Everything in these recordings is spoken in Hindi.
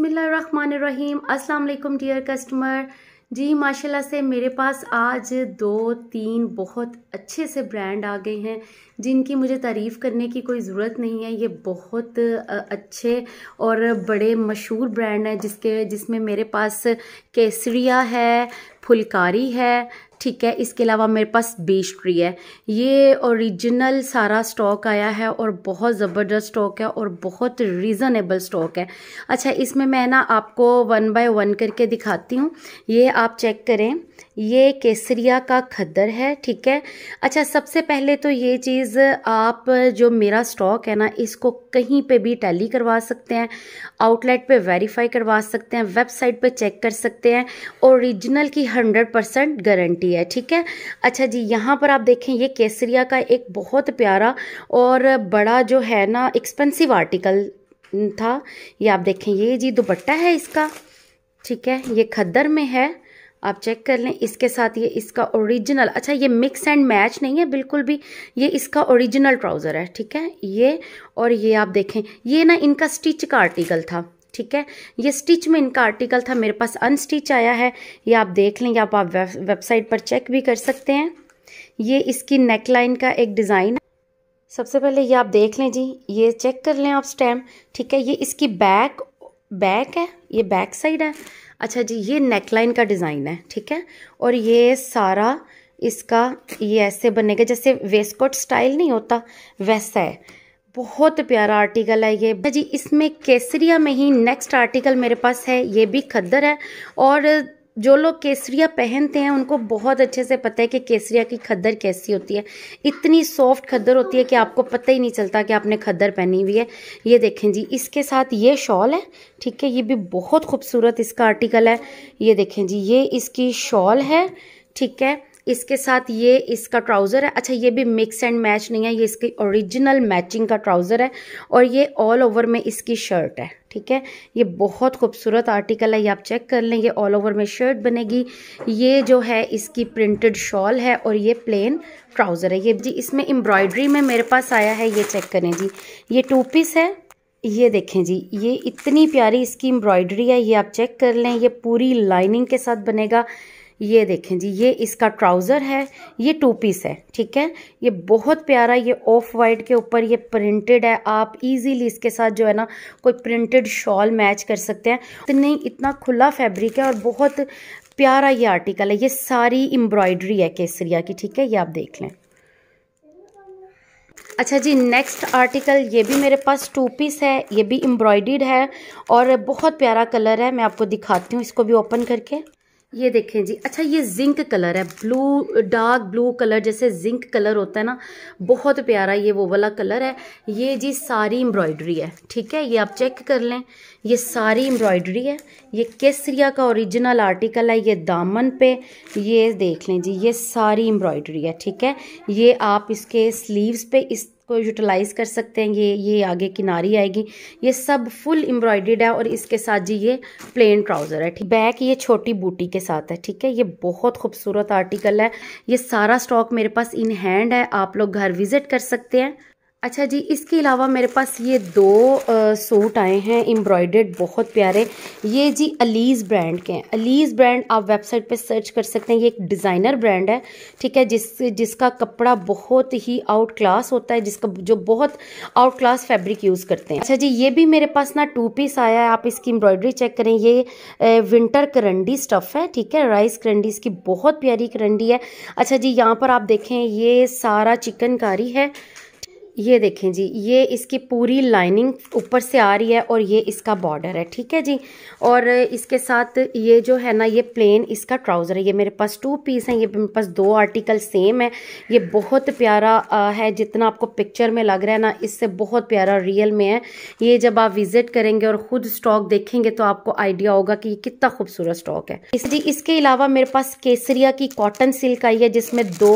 बसमीम अस्सलाम डियर कस्टमर जी माशाल्लाह से मेरे पास आज दो तीन बहुत अच्छे से ब्रांड आ गए हैं जिनकी मुझे तारीफ़ करने की कोई ज़रूरत नहीं है ये बहुत अच्छे और बड़े मशहूर ब्रांड हैं जिसके जिसमें मेरे पास केसरिया है फुलकारी है ठीक है इसके अलावा मेरे पास बेस्ट्री है ये ओरिजिनल सारा स्टॉक आया है और बहुत ज़बरदस्त स्टॉक है और बहुत रीज़नेबल स्टॉक है अच्छा इसमें मैं ना आपको वन बाय वन करके दिखाती हूँ ये आप चेक करें ये केसरिया का खद्दर है ठीक है अच्छा सबसे पहले तो ये चीज़ आप जो मेरा स्टॉक है ना इसको कहीं पे भी टैली करवा सकते हैं आउटलेट पे वेरीफाई करवा सकते हैं वेबसाइट पे चेक कर सकते हैं ओरिजिनल की हंड्रेड परसेंट गारंटी है ठीक है अच्छा जी यहाँ पर आप देखें ये केसरिया का एक बहुत प्यारा और बड़ा जो है ना एक्सपेंसिव आर्टिकल था ये आप देखें ये जी दुपट्टा है इसका ठीक है ये खद्दर में है आप चेक कर लें इसके साथ ये इसका ओरिजिनल अच्छा ये मिक्स एंड मैच नहीं है बिल्कुल भी ये इसका ओरिजिनल ट्राउज़र है ठीक है ये और ये आप देखें ये ना इनका स्टिच का आर्टिकल था ठीक है ये स्टिच में इनका आर्टिकल था मेरे पास अनस्टिच आया है ये आप देख लें आप आप वेबसाइट पर चेक भी कर सकते हैं ये इसकी नेकलाइन का एक डिज़ाइन है सबसे पहले ये आप देख लें जी ये चेक कर लें आप स्टैम ठीक है ये इसकी बैक बैक है ये बैक साइड है अच्छा जी ये नेकलाइन का डिज़ाइन है ठीक है और ये सारा इसका ये ऐसे बनेगा जैसे वेस्टकोट स्टाइल नहीं होता वैसा है बहुत प्यारा आर्टिकल है ये जी इसमें केसरिया में ही नेक्स्ट आर्टिकल मेरे पास है ये भी खद्दर है और जो लोग केसरिया पहनते हैं उनको बहुत अच्छे से पता है कि केसरिया की खद्दर कैसी होती है इतनी सॉफ्ट खद्दर होती है कि आपको पता ही नहीं चलता कि आपने खद्दर पहनी हुई है ये देखें जी इसके साथ ये शॉल है ठीक है ये भी बहुत खूबसूरत इसका आर्टिकल है ये देखें जी ये इसकी शॉल है ठीक है इसके साथ ये इसका ट्राउज़र है अच्छा ये भी मिक्स एंड मैच नहीं है ये इसकी ओरिजिनल मैचिंग का ट्राउज़र है और ये ऑल ओवर में इसकी शर्ट है ठीक है ये बहुत खूबसूरत आर्टिकल है ये आप चेक कर लें ये ऑल ओवर में शर्ट बनेगी ये जो है इसकी प्रिंटेड शॉल है और ये प्लेन ट्राउज़र है ये जी इसमें एम्ब्रॉयडरी में मेरे पास आया है ये चेक करें जी ये टू पीस है ये देखें जी ये इतनी प्यारी इसकी एम्ब्रॉयडरी है ये आप चेक कर लें ये पूरी लाइनिंग के साथ बनेगा ये देखें जी ये इसका ट्राउज़र है ये टू पीस है ठीक है ये बहुत प्यारा ये ऑफ वाइट के ऊपर ये प्रिंटेड है आप इजीली इसके साथ जो है ना कोई प्रिंटेड शॉल मैच कर सकते हैं नहीं इतना खुला फैब्रिक है और बहुत प्यारा ये आर्टिकल है ये सारी एम्ब्रॉयडरी है केसरिया की ठीक है ये आप देख लें अच्छा जी नेक्स्ट आर्टिकल ये भी मेरे पास टू पीस है ये भी एम्ब्रॉयड है और बहुत प्यारा कलर है मैं आपको दिखाती हूँ इसको भी ओपन करके ये देखें जी अच्छा ये जिंक कलर है ब्लू डार्क ब्लू कलर जैसे जिंक कलर होता है ना बहुत प्यारा ये वो वाला कलर है ये जी सारी एम्ब्रॉयडरी है ठीक है ये आप चेक कर लें ये सारी एम्ब्रॉयडरी है ये केसरिया का ओरिजिनल आर्टिकल है ये दामन पे ये देख लें जी ये सारी एम्ब्रॉयडरी है ठीक है ये आप इसके स्लीव्स पे इस को यूटिलाइज़ कर सकते हैं ये ये आगे किनारी आएगी ये सब फुल एम्ब्रॉयडेड है और इसके साथ जी ये प्लेन ट्राउज़र है ठीक बैक ये छोटी बूटी के साथ है ठीक है ये बहुत खूबसूरत आर्टिकल है ये सारा स्टॉक मेरे पास इन हैंड है आप लोग घर विज़िट कर सकते हैं अच्छा जी इसके अलावा मेरे पास ये दो आ, सूट आए हैं एम्ब्रॉयडर्ड बहुत प्यारे ये जी अलीज़ ब्रांड के हैं अलीज़ ब्रांड आप वेबसाइट पे सर्च कर सकते हैं ये एक डिज़ाइनर ब्रांड है ठीक है जिस जिसका कपड़ा बहुत ही आउट क्लास होता है जिसका जो बहुत आउट क्लास फैब्रिक यूज़ करते हैं अच्छा जी ये भी मेरे पास ना टू पीस आया है आप इसकी एम्ब्रॉयडरी चेक करें ये ए, विंटर करंडी स्टफ़ है ठीक है राइस करंडी इसकी बहुत प्यारी करंडी है अच्छा जी यहाँ पर आप देखें ये सारा चिकनकारी है ये देखें जी ये इसकी पूरी लाइनिंग ऊपर से आ रही है और ये इसका बॉर्डर है ठीक है जी और इसके साथ ये जो है ना ये प्लेन इसका ट्राउज़र है ये मेरे पास टू पीस हैं ये मेरे पास दो आर्टिकल सेम है ये बहुत प्यारा है जितना आपको पिक्चर में लग रहा है ना इससे बहुत प्यारा रियल में है ये जब आप विज़िट करेंगे और ख़ुद स्टॉक देखेंगे तो आपको आइडिया होगा कि ये कितना खूबसूरत स्टॉक है इस जी इसके अलावा मेरे पास केसरिया की कॉटन सिल्क आई है जिसमें दो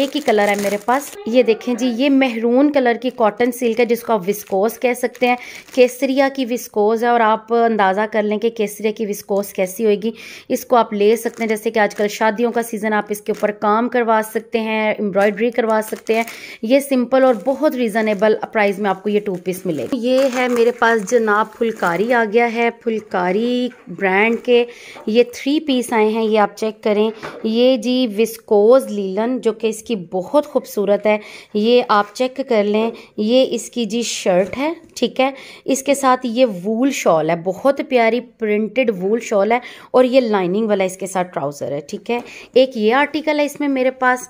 एक ही कलर है मेरे पास ये देखें जी ये महरून मेरून कलर की कॉटन सिल्क है जिसको आप विस्कोस कह सकते हैं केसरिया की विस्कोस है और आप अंदाज़ा कर लें कि केसरिया की विस्कोस कैसी होगी इसको आप ले सकते हैं जैसे कि आजकल शादियों का सीज़न आप इसके ऊपर काम करवा सकते हैं एम्ब्रॉयडरी करवा सकते हैं ये सिंपल और बहुत रीज़नेबल प्राइस में आपको ये टू पीस मिलेगी ये है मेरे पास जनाब फुलकारी आ गया है फुलकारी ब्रांड के ये थ्री पीस आए हैं ये आप चेक करें ये जी विस्कोज लीलन जो कि इसकी बहुत खूबसूरत है ये आप चेक कर लें ये इसकी जी शर्ट है ठीक है इसके साथ ये वूल शॉल है बहुत प्यारी प्रिंटेड वूल शॉल है और ये लाइनिंग वाला इसके साथ ट्राउज़र है ठीक है एक ये आर्टिकल है इसमें मेरे पास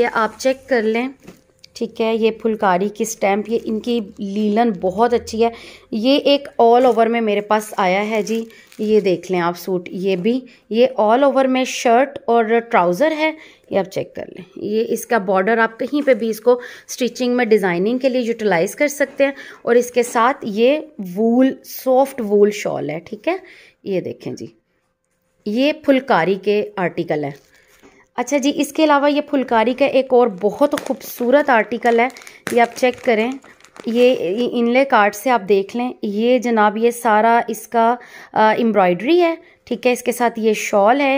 ये आप चेक कर लें ठीक है ये फुलकारी की स्टैम्प ये इनकी लीलन बहुत अच्छी है ये एक ऑल ओवर में मेरे पास आया है जी ये देख लें आप सूट ये भी ये ऑल ओवर में शर्ट और ट्राउज़र है ये आप चेक कर लें ये इसका बॉर्डर आप कहीं पे भी इसको स्टिचिंग में डिज़ाइनिंग के लिए यूटिलाइज़ कर सकते हैं और इसके साथ ये वूल सॉफ्ट वूल शॉल है ठीक है ये देखें जी ये फुलकारी के आर्टिकल है अच्छा जी इसके अलावा ये फुलकारी का एक और बहुत खूबसूरत आर्टिकल है ये आप चेक करें ये इनले कार्ड से आप देख लें ये जनाब ये सारा इसका एम्ब्रॉयडरी है ठीक है इसके साथ ये शॉल है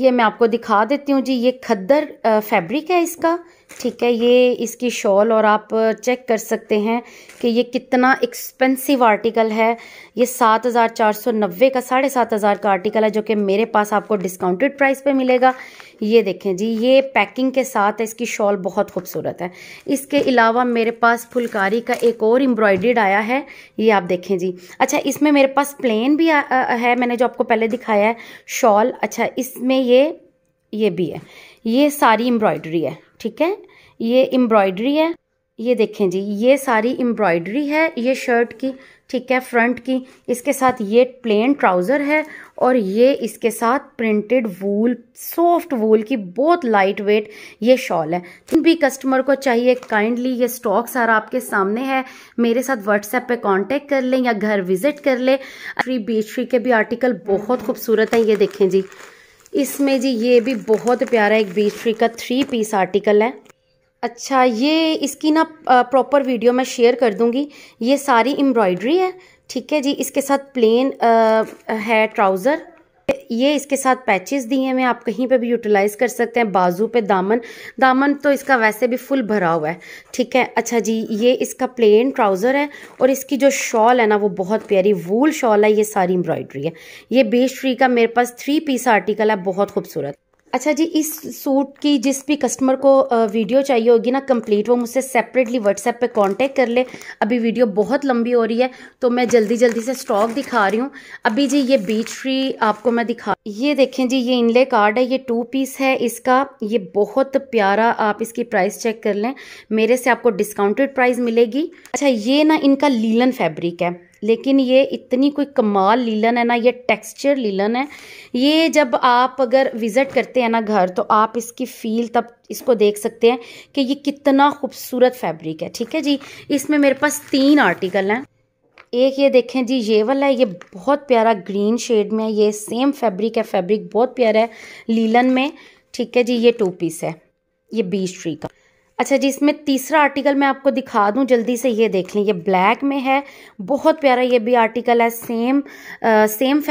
ये मैं आपको दिखा देती हूँ जी ये खद्दर फैब्रिक है इसका ठीक है ये इसकी शॉल और आप चेक कर सकते हैं कि ये कितना एक्सपेंसिव आर्टिकल है ये सात हज़ार चार सौ नब्बे का साढ़े सात हज़ार का आर्टिकल है जो कि मेरे पास आपको डिस्काउंटेड प्राइस पे मिलेगा ये देखें जी ये पैकिंग के साथ इसकी शॉल बहुत खूबसूरत है इसके अलावा मेरे पास फुलकारी का एक और एम्ब्रॉयड्रीड आया है ये आप देखें जी अच्छा इसमें मेरे पास प्लेन भी आ, आ, है मैंने जो आपको पहले दिखाया है शॉल अच्छा इसमें ये ये भी है ये सारी एम्ब्रॉयडरी है ठीक है ये एम्ब्रॉयडरी है ये देखें जी ये सारी एम्ब्रॉयडरी है ये शर्ट की ठीक है फ्रंट की इसके साथ ये प्लेन ट्राउज़र है और ये इसके साथ प्रिंटेड वूल सॉफ्ट वूल की बहुत लाइट वेट ये शॉल है जिन भी कस्टमर को चाहिए काइंडली ये स्टॉक सारा आपके सामने है मेरे साथ व्हाट्सएप पे कांटेक्ट कर लें या घर विजिट कर लें फ्री बेचरी के भी आर्टिकल बहुत खूबसूरत हैं ये देखें जी इसमें जी ये भी बहुत प्यारा एक बीच फ्री का थ्री पीस आर्टिकल है अच्छा ये इसकी ना प्रॉपर वीडियो मैं शेयर कर दूंगी ये सारी एम्ब्रॉयडरी है ठीक है जी इसके साथ प्लेन आ, है ट्राउज़र ये इसके साथ पैचेस दिए हुए हैं आप कहीं पे भी यूटिलाइज़ कर सकते हैं बाजू पे दामन दामन तो इसका वैसे भी फुल भरा हुआ है ठीक है अच्छा जी ये इसका प्लेन ट्राउज़र है और इसकी जो शॉल है ना वो बहुत प्यारी वूल शॉल है ये सारी एम्ब्रॉयडरी है ये बेस्ट्री का मेरे पास थ्री पीस आर्टिकल है बहुत खूबसूरत अच्छा जी इस सूट की जिस भी कस्टमर को वीडियो चाहिए होगी ना कंप्लीट वो मुझसे सेपरेटली व्हाट्सएप पे कांटेक्ट कर ले अभी वीडियो बहुत लंबी हो रही है तो मैं जल्दी जल्दी से स्टॉक दिखा रही हूँ अभी जी ये बीच फ्री आपको मैं दिखा ये देखें जी ये इनले कार्ड है ये टू पीस है इसका ये बहुत प्यारा आप इसकी प्राइस चेक कर लें मेरे से आपको डिस्काउंटेड प्राइस मिलेगी अच्छा ये ना इनका लीलन फैब्रिक है लेकिन ये इतनी कोई कमाल लीलन है ना ये टेक्सचर लीलन है ये जब आप अगर विज़िट करते हैं ना घर तो आप इसकी फ़ील तब इसको देख सकते हैं कि ये कितना खूबसूरत फैब्रिक है ठीक है जी इसमें मेरे पास तीन आर्टिकल हैं एक ये देखें जी ये वाला है ये बहुत प्यारा ग्रीन शेड में है ये सेम फैब्रिक है फैब्रिक बहुत प्यारा है लीलन में ठीक है जी ये टू पीस है ये बीस ट्री का अच्छा जी इसमें तीसरा आर्टिकल मैं आपको दिखा दूं जल्दी से ये देख लें ये ब्लैक में है बहुत प्यारा ये भी आर्टिकल है सेम आ, सेम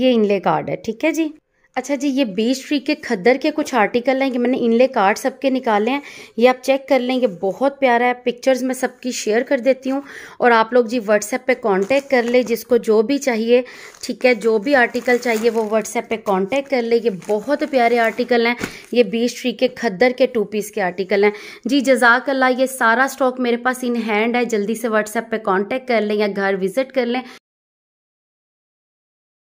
ये इनले कार्ड है ठीक है जी अच्छा जी ये बीच ट्री के खद्दर के कुछ आर्टिकल हैं कि मैंने इनले कार्ड सबके निकाले हैं ये आप चेक कर लें ये बहुत प्यारा है पिक्चर्स मैं सबकी शेयर कर देती हूँ और आप लोग जी व्हाट्सएप पे कांटेक्ट कर ले जिसको जो भी चाहिए ठीक है जो भी आर्टिकल चाहिए वो व्हाट्सएप पे कांटेक्ट कर ले ये बहुत प्यारे आर्टिकल हैं ये बीच ट्री के खद्दर के टू पीस के आर्टिकल हैं जी जजाक अल्लाह ये सारा स्टॉक मेरे पास इन हैंड है जल्दी से व्हाट्सएप पर कॉन्टैक्ट कर लें या घर विज़िट कर लें